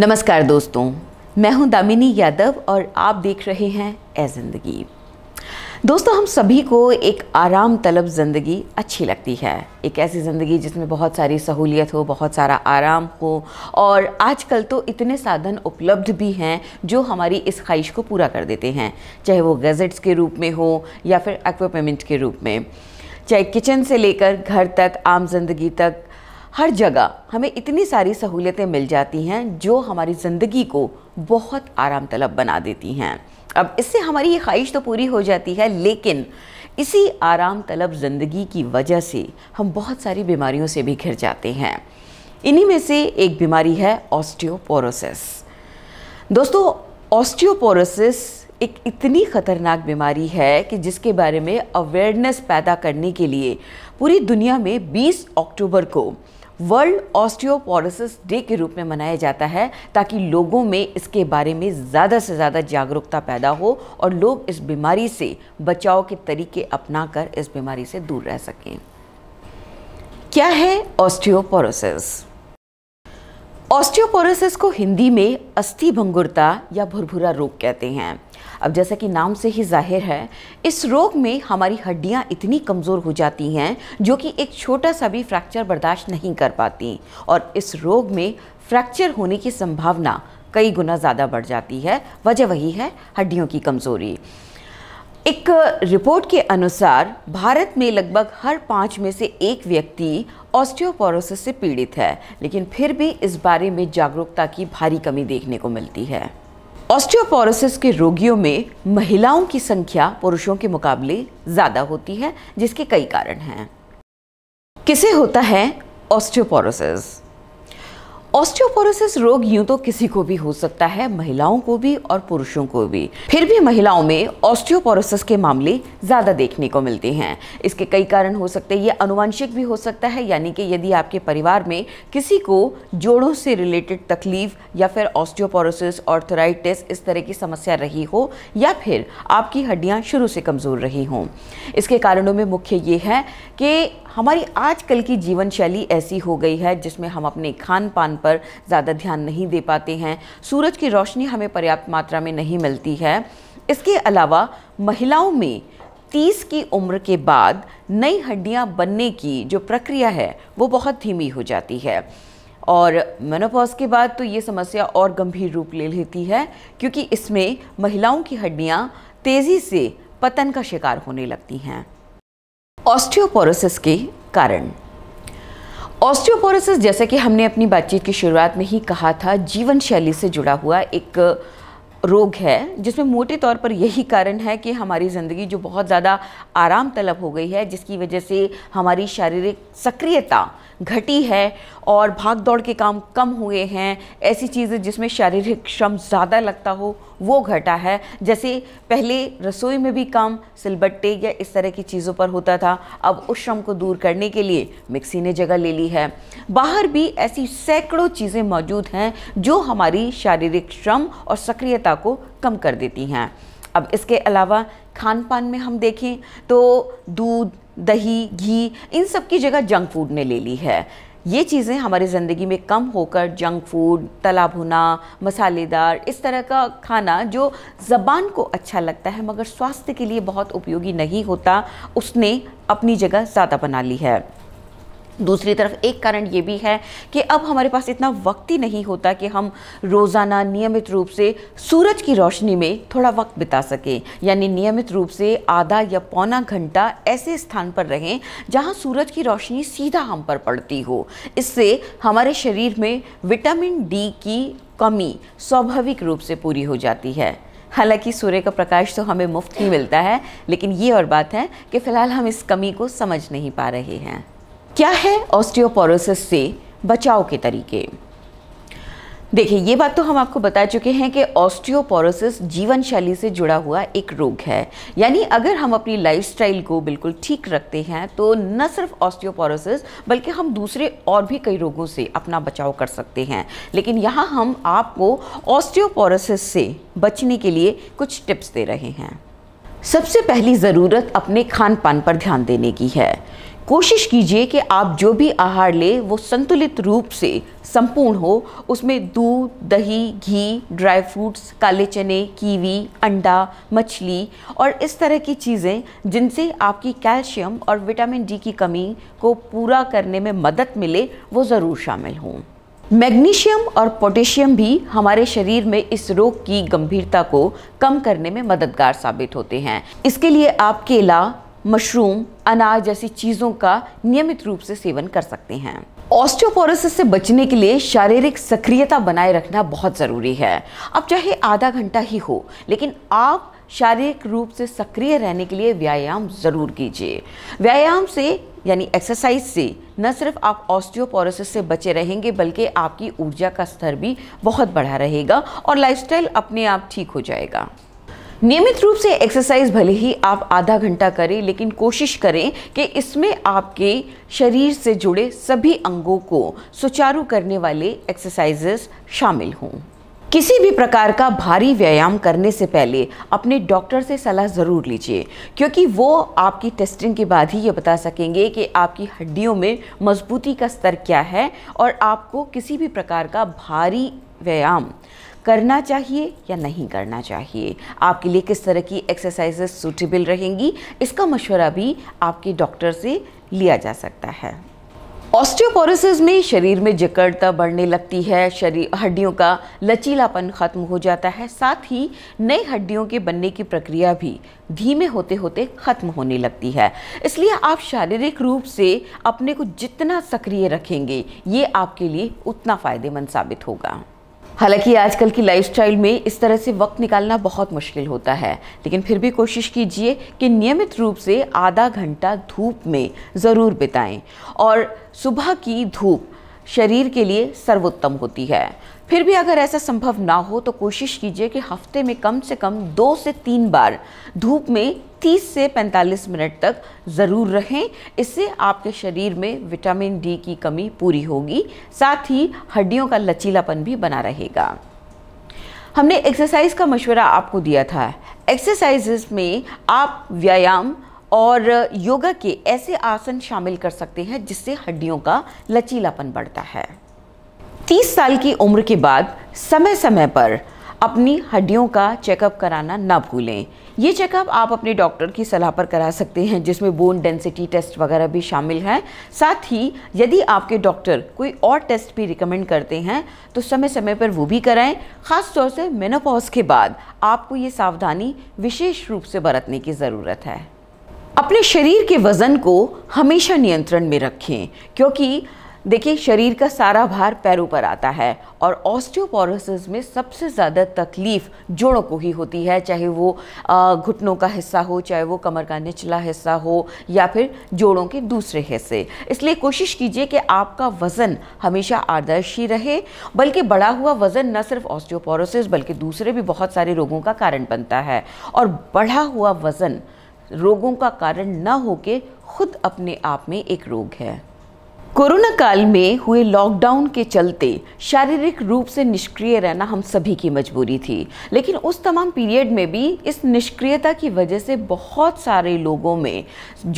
नमस्कार दोस्तों मैं हूं दामिनी यादव और आप देख रहे हैं ए ज़िंदगी दोस्तों हम सभी को एक आराम तलब ज़िंदगी अच्छी लगती है एक ऐसी ज़िंदगी जिसमें बहुत सारी सहूलियत हो बहुत सारा आराम हो और आजकल तो इतने साधन उपलब्ध भी हैं जो हमारी इस ख्वाहिश को पूरा कर देते हैं चाहे वो गज़ट्स के रूप में हो या फिर एक्वापेमेंट के रूप में चाहे किचन से लेकर घर तक आम जिंदगी तक हर जगह हमें इतनी सारी सहूलियतें मिल जाती हैं जो हमारी ज़िंदगी को बहुत आराम तलब बना देती हैं अब इससे हमारी ये ख्वाहिश तो पूरी हो जाती है लेकिन इसी आराम तलब ज़िंदगी की वजह से हम बहुत सारी बीमारियों से भी घिर जाते हैं इन्हीं में से एक बीमारी है ऑस्टियोपोरोसिस दोस्तों ऑस्टियोपोरोसिस एक इतनी ख़तरनाक बीमारी है कि जिसके बारे में अवेयरनेस पैदा करने के लिए पूरी दुनिया में 20 अक्टूबर को वर्ल्ड ऑस्टियोपोरोसिस डे के रूप में मनाया जाता है ताकि लोगों में इसके बारे में ज़्यादा से ज़्यादा जागरूकता पैदा हो और लोग इस बीमारी से बचाव के तरीके अपनाकर इस बीमारी से दूर रह सकें क्या है ऑस्टियोपोरोसिस ऑस्टियोपोरोसिस को हिंदी में अस्थि भंगुरता या भुरभुरा रोग कहते हैं अब जैसा कि नाम से ही जाहिर है इस रोग में हमारी हड्डियां इतनी कमज़ोर हो जाती हैं जो कि एक छोटा सा भी फ्रैक्चर बर्दाश्त नहीं कर पाती और इस रोग में फ्रैक्चर होने की संभावना कई गुना ज़्यादा बढ़ जाती है वजह वही है हड्डियों की कमज़ोरी एक रिपोर्ट के अनुसार भारत में लगभग हर पाँच में से एक व्यक्ति ऑस्टियोपोरोसिस से पीड़ित है लेकिन फिर भी इस बारे में जागरूकता की भारी कमी देखने को मिलती है ऑस्टियोपोरोसिस के रोगियों में महिलाओं की संख्या पुरुषों के मुकाबले ज़्यादा होती है जिसके कई कारण हैं किसे होता है ऑस्टियोपोरोसिस ऑस्टियोपोरोसिस रोग यूं तो किसी को भी हो सकता है महिलाओं को भी और पुरुषों को भी फिर भी महिलाओं में ऑस्टियोपोरोसिस के मामले ज़्यादा देखने को मिलते हैं इसके कई कारण हो सकते हैं ये अनुवांशिक भी हो सकता है यानी कि यदि आपके परिवार में किसी को जोड़ों से रिलेटेड तकलीफ या फिर ऑस्टियोपोरोसिस ऑर्थोराइटिस इस तरह की समस्या रही हो या फिर आपकी हड्डियाँ शुरू से कमज़ोर रही हों इसके कारणों में मुख्य ये है कि हमारी आजकल की जीवन शैली ऐसी हो गई है जिसमें हम अपने खान पान पर पर ज़्यादा ध्यान नहीं दे पाते हैं सूरज की रोशनी हमें पर्याप्त मात्रा में नहीं मिलती है इसके अलावा महिलाओं में 30 की उम्र के बाद नई हड्डियां बनने की जो प्रक्रिया है वो बहुत धीमी हो जाती है और मेनोपॉज के बाद तो ये समस्या और गंभीर रूप ले लेती है क्योंकि इसमें महिलाओं की हड्डियां तेज़ी से पतन का शिकार होने लगती हैं ऑस्टियोपोरोसिस के कारण ऑस्टियोपोरोसिस जैसे कि हमने अपनी बातचीत की शुरुआत में ही कहा था जीवन शैली से जुड़ा हुआ एक रोग है जिसमें मोटे तौर पर यही कारण है कि हमारी ज़िंदगी जो बहुत ज़्यादा आराम तलब हो गई है जिसकी वजह से हमारी शारीरिक सक्रियता घटी है और भाग दौड़ के काम कम हुए हैं ऐसी चीज़ें जिसमें शारीरिक श्रम ज़्यादा लगता हो वो घटा है जैसे पहले रसोई में भी काम सिलबट्टे या इस तरह की चीज़ों पर होता था अब उस श्रम को दूर करने के लिए मिक्सी ने जगह ले ली है बाहर भी ऐसी सैकड़ों चीज़ें मौजूद हैं जो हमारी शारीरिक श्रम और सक्रियता को कम कर देती हैं अब इसके अलावा खान पान में हम देखें तो दूध दही घी इन सब की जगह जंक फूड ने ले ली है ये चीज़ें हमारी ज़िंदगी में कम होकर जंक फूड तला भुना मसालेदार इस तरह का खाना जो ज़बान को अच्छा लगता है मगर स्वास्थ्य के लिए बहुत उपयोगी नहीं होता उसने अपनी जगह ज़्यादा बना ली है दूसरी तरफ एक कारण ये भी है कि अब हमारे पास इतना वक्त ही नहीं होता कि हम रोज़ाना नियमित रूप से सूरज की रोशनी में थोड़ा वक्त बिता सकें यानी नियमित रूप से आधा या पौना घंटा ऐसे स्थान पर रहें जहां सूरज की रोशनी सीधा हम पर पड़ती हो इससे हमारे शरीर में विटामिन डी की कमी स्वाभाविक रूप से पूरी हो जाती है हालांकि सूर्य का प्रकाश तो हमें मुफ्त ही मिलता है लेकिन ये और बात है कि फ़िलहाल हम इस कमी को समझ नहीं पा रहे हैं क्या है ऑस्टियोपोरोसिस से बचाव के तरीके देखिए ये बात तो हम आपको बता चुके हैं कि ऑस्टियोपोरोसिस जीवन शैली से जुड़ा हुआ एक रोग है यानी अगर हम अपनी लाइफस्टाइल को बिल्कुल ठीक रखते हैं तो न सिर्फ ऑस्टियोपोरोसिस बल्कि हम दूसरे और भी कई रोगों से अपना बचाव कर सकते हैं लेकिन यहाँ हम आपको ऑस्टियोपोरोसिस से बचने के लिए कुछ टिप्स दे रहे हैं सबसे पहली ज़रूरत अपने खान पान पर ध्यान देने की है कोशिश कीजिए कि आप जो भी आहार लें वो संतुलित रूप से संपूर्ण हो उसमें दूध दही घी ड्राई फ्रूट्स काले चने कीवी अंडा मछली और इस तरह की चीज़ें जिनसे आपकी कैल्शियम और विटामिन डी की कमी को पूरा करने में मदद मिले वो ज़रूर शामिल हों मैग्नीशियम और पोटेशियम भी हमारे शरीर में इस रोग की गंभीरता को कम करने में मददगार साबित होते हैं इसके लिए आप केला मशरूम अनाज जैसी चीज़ों का नियमित रूप से सेवन कर सकते हैं ऑस्टियोपोरोसिस से बचने के लिए शारीरिक सक्रियता बनाए रखना बहुत ज़रूरी है अब चाहे आधा घंटा ही हो लेकिन आप शारीरिक रूप से सक्रिय रहने के लिए व्यायाम ज़रूर कीजिए व्यायाम से यानी एक्सरसाइज से न सिर्फ आप ऑस्टियोपोरोसिस से बचे रहेंगे बल्कि आपकी ऊर्जा का स्तर भी बहुत बढ़ा रहेगा और लाइफस्टाइल अपने आप ठीक हो जाएगा नियमित रूप से एक्सरसाइज भले ही आप आधा घंटा करें लेकिन कोशिश करें कि इसमें आपके शरीर से जुड़े सभी अंगों को सुचारू करने वाले एक्सरसाइजेस शामिल हों किसी भी प्रकार का भारी व्यायाम करने से पहले अपने डॉक्टर से सलाह ज़रूर लीजिए क्योंकि वो आपकी टेस्टिंग के बाद ही ये बता सकेंगे कि आपकी हड्डियों में मजबूती का स्तर क्या है और आपको किसी भी प्रकार का भारी व्यायाम करना चाहिए या नहीं करना चाहिए आपके लिए किस तरह की एक्सरसाइजेस सूटेबल रहेंगी इसका मशवरा भी आपके डॉक्टर से लिया जा सकता है ऑस्टियोपोरोसिस में शरीर में जकड़ता बढ़ने लगती है शरीर हड्डियों का लचीलापन खत्म हो जाता है साथ ही नई हड्डियों के बनने की प्रक्रिया भी धीमे होते होते ख़त्म होने लगती है इसलिए आप शारीरिक रूप से अपने को जितना सक्रिय रखेंगे ये आपके लिए उतना फ़ायदेमंद साबित होगा हालांकि आजकल की लाइफस्टाइल में इस तरह से वक्त निकालना बहुत मुश्किल होता है लेकिन फिर भी कोशिश कीजिए कि नियमित रूप से आधा घंटा धूप में ज़रूर बिताएं और सुबह की धूप शरीर के लिए सर्वोत्तम होती है फिर भी अगर ऐसा संभव ना हो तो कोशिश कीजिए कि हफ्ते में कम से कम दो से तीन बार धूप में 30 से 45 मिनट तक ज़रूर रहें इससे आपके शरीर में विटामिन डी की कमी पूरी होगी साथ ही हड्डियों का लचीलापन भी बना रहेगा हमने एक्सरसाइज का मशवरा आपको दिया था एक्सरसाइजेस में आप व्यायाम और योगा के ऐसे आसन शामिल कर सकते हैं जिससे हड्डियों का लचीलापन बढ़ता है 30 साल की उम्र के बाद समय समय पर अपनी हड्डियों का चेकअप कराना ना भूलें ये चेकअप आप अपने डॉक्टर की सलाह पर करा सकते हैं जिसमें बोन डेंसिटी टेस्ट वगैरह भी शामिल हैं साथ ही यदि आपके डॉक्टर कोई और टेस्ट भी रिकमेंड करते हैं तो समय समय पर वो भी कराएं ख़ास तौर से मेनोपॉज के बाद आपको ये सावधानी विशेष रूप से बरतने की ज़रूरत है अपने शरीर के वज़न को हमेशा नियंत्रण में रखें क्योंकि देखिए शरीर का सारा भार पैरों पर आता है और ऑस्टियोपोरोसिस में सबसे ज़्यादा तकलीफ़ जोड़ों को ही होती है चाहे वो घुटनों का हिस्सा हो चाहे वो कमर का निचला हिस्सा हो या फिर जोड़ों के दूसरे हिस्से इसलिए कोशिश कीजिए कि आपका वज़न हमेशा आदर्श ही रहे बल्कि बढ़ा हुआ वज़न न सिर्फ ऑस्टियोपोरोसिस बल्कि दूसरे भी बहुत सारे रोगों का कारण बनता है और बढ़ा हुआ वज़न रोगों का कारण न होके खुद अपने आप में एक रोग है कोरोना काल में हुए लॉकडाउन के चलते शारीरिक रूप से निष्क्रिय रहना हम सभी की मजबूरी थी लेकिन उस तमाम पीरियड में भी इस निष्क्रियता की वजह से बहुत सारे लोगों में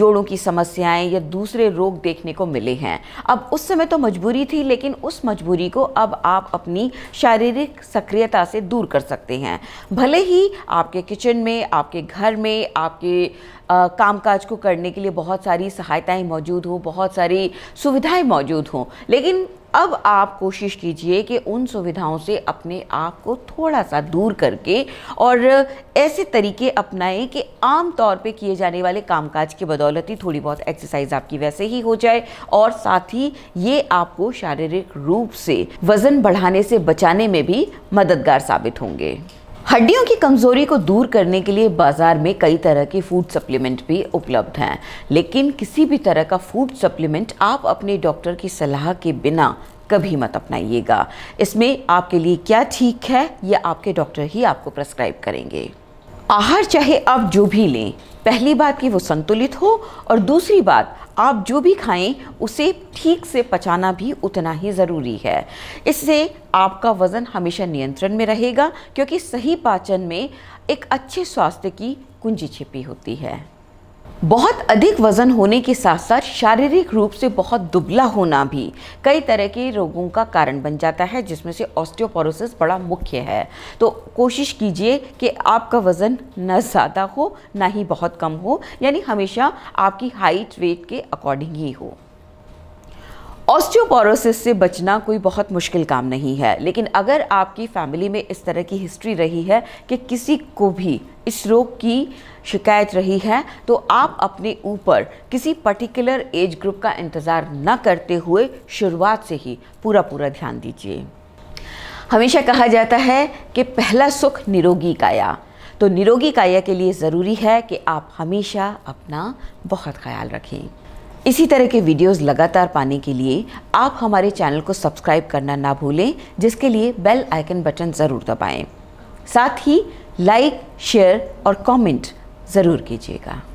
जोड़ों की समस्याएं या दूसरे रोग देखने को मिले हैं अब उस समय तो मजबूरी थी लेकिन उस मजबूरी को अब आप अपनी शारीरिक सक्रियता से दूर कर सकते हैं भले ही आपके किचन में आपके घर में आपके कामकाज को करने के लिए बहुत सारी सहायताएं मौजूद हों बहुत सारी सुविधाएं मौजूद हों लेकिन अब आप कोशिश कीजिए कि उन सुविधाओं से अपने आप को थोड़ा सा दूर करके और ऐसे तरीके अपनाएं कि आम तौर पे किए जाने वाले कामकाज की बदौलत ही थोड़ी बहुत एक्सरसाइज आपकी वैसे ही हो जाए और साथ ही ये आपको शारीरिक रूप से वज़न बढ़ाने से बचाने में भी मददगार साबित होंगे हड्डियों की कमज़ोरी को दूर करने के लिए बाज़ार में कई तरह के फूड सप्लीमेंट भी उपलब्ध हैं लेकिन किसी भी तरह का फूड सप्लीमेंट आप अपने डॉक्टर की सलाह के बिना कभी मत अपनाइएगा इसमें आपके लिए क्या ठीक है यह आपके डॉक्टर ही आपको प्रेस्क्राइब करेंगे आहार चाहे आप जो भी लें पहली बात कि वो संतुलित हो और दूसरी बात आप जो भी खाएं उसे ठीक से पचाना भी उतना ही ज़रूरी है इससे आपका वज़न हमेशा नियंत्रण में रहेगा क्योंकि सही पाचन में एक अच्छे स्वास्थ्य की कुंजी छिपी होती है बहुत अधिक वज़न होने के साथ साथ शारीरिक रूप से बहुत दुबला होना भी कई तरह के रोगों का कारण बन जाता है जिसमें से ऑस्टियोपोरोसिस बड़ा मुख्य है तो कोशिश कीजिए कि आपका वज़न न ज़्यादा हो ना ही बहुत कम हो यानी हमेशा आपकी हाइट वेट के अकॉर्डिंग ही हो ऑस्टियोपोरोसिस से बचना कोई बहुत मुश्किल काम नहीं है लेकिन अगर आपकी फैमिली में इस तरह की हिस्ट्री रही है कि किसी को भी इस रोग की शिकायत रही है तो आप अपने ऊपर किसी पर्टिकुलर एज ग्रुप का इंतज़ार न करते हुए शुरुआत से ही पूरा पूरा ध्यान दीजिए हमेशा कहा जाता है कि पहला सुख निरोगी काया तो निरोगी काया के लिए ज़रूरी है कि आप हमेशा अपना बहुत ख्याल रखें इसी तरह के वीडियोस लगातार पाने के लिए आप हमारे चैनल को सब्सक्राइब करना ना भूलें जिसके लिए बेल आइकन बटन ज़रूर दबाएं साथ ही लाइक शेयर और कमेंट ज़रूर कीजिएगा